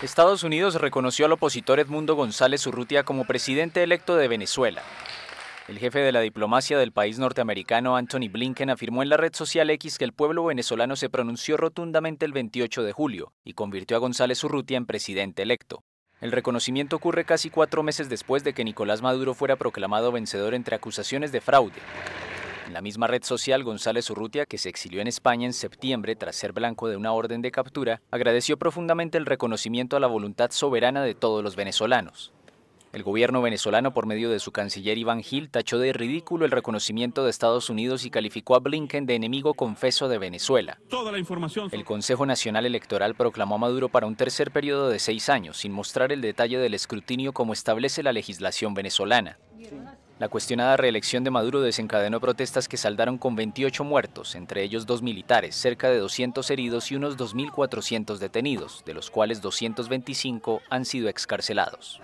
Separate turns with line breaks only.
Estados Unidos reconoció al opositor Edmundo González Urrutia como presidente electo de Venezuela. El jefe de la diplomacia del país norteamericano, Anthony Blinken, afirmó en la red social X que el pueblo venezolano se pronunció rotundamente el 28 de julio y convirtió a González Urrutia en presidente electo. El reconocimiento ocurre casi cuatro meses después de que Nicolás Maduro fuera proclamado vencedor entre acusaciones de fraude, en la misma red social, González Urrutia, que se exilió en España en septiembre tras ser blanco de una orden de captura, agradeció profundamente el reconocimiento a la voluntad soberana de todos los venezolanos. El gobierno venezolano, por medio de su canciller Iván Gil, tachó de ridículo el reconocimiento de Estados Unidos y calificó a Blinken de enemigo confeso de Venezuela.
Toda la información... El
Consejo Nacional Electoral proclamó a Maduro para un tercer periodo de seis años, sin mostrar el detalle del escrutinio como establece la legislación venezolana. La cuestionada reelección de Maduro desencadenó protestas que saldaron con 28 muertos, entre ellos dos militares, cerca de 200 heridos y unos 2.400 detenidos, de los cuales 225 han sido excarcelados.